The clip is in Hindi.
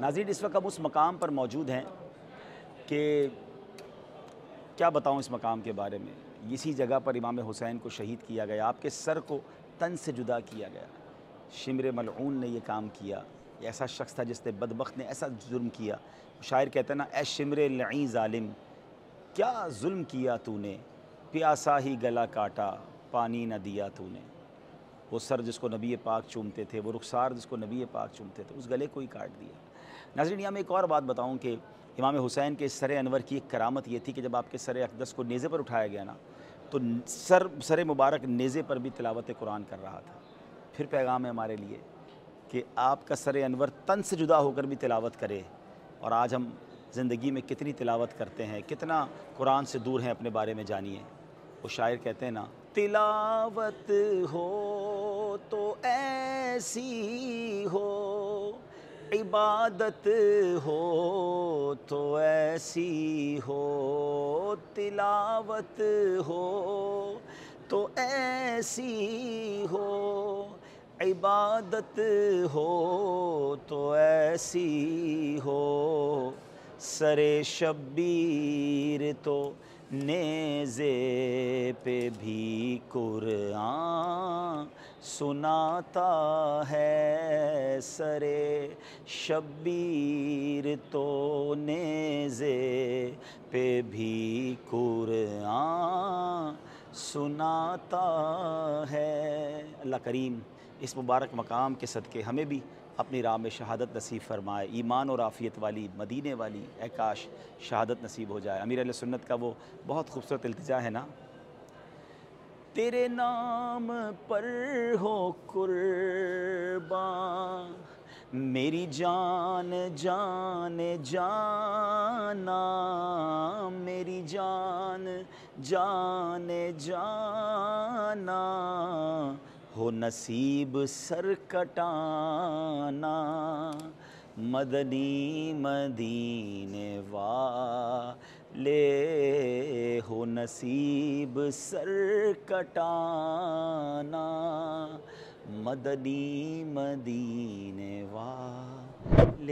नाजीर इस वक्त हम उस मकाम पर मौजूद हैं कि क्या बताऊँ इस मकाम के बारे में इसी जगह पर इमाम हुसैन को शहीद किया गया आपके सर को तन से जुदा किया गया शिमर मलून ने यह काम किया ऐसा शख्स था जिसने बदबक ने ऐसा जुर्म किया शायर कहते ना ए शिमर लई ालिम क्या जुल्म किया तूने प्यासा ही गला काटा पानी न दिया तूने वो सर जिसको नबी पाक चूमते थे वो रुखसार जिसको नबी पाक चूमते थे उस गले को ही काट दिया नजरिन यहाँ मैं एक और बात बताऊँ कि इमाम हुसैन के सर अनवर की एक करामत ये थी कि जब आपके सर अकदस को नेज़े पर उठाया गया ना तो सर सर मुबारक नेज़े पर भी तिलावत कुरान कर रहा था फिर पैगाम है हमारे लिए कि आपका सर अनवर तन से जुदा होकर भी तिलावत करे और आज हम ज़िंदगी में कितनी तिलावत करते हैं कितना कुरान से दूर हैं अपने बारे में जानिए वो शायर कहते हैं ना तिलावत हो तो ऐसी हो इबादत हो तो ऐसी हो तिलावत हो तो ऐसी हो इबादत हो तो ऐसी हो सरे शब्बीर तो नेज़े पे भी कुरान सुनाता है सरे शब्बीर तो नेज़े पे भी कुरान सुनाता है अल्लाह करीम इस मुबारक मकाम के सदक़े हमें भी अपनी राम में शहादत नसीब फरमाए ईमान और आफ़ियत वाली मदीने वाली एकाश शहादत नसीब हो जाए अमीर सुन्नत का वो बहुत खूबसूरत अल्तजा है ना तेरे नाम पर हो कुर्बान मेरी जान जान जाना मेरी जान जान जाना हो नसीब सर कटाना मदनी मदीने वाले हो नसीब सर कटाना मदनी मदीने वाले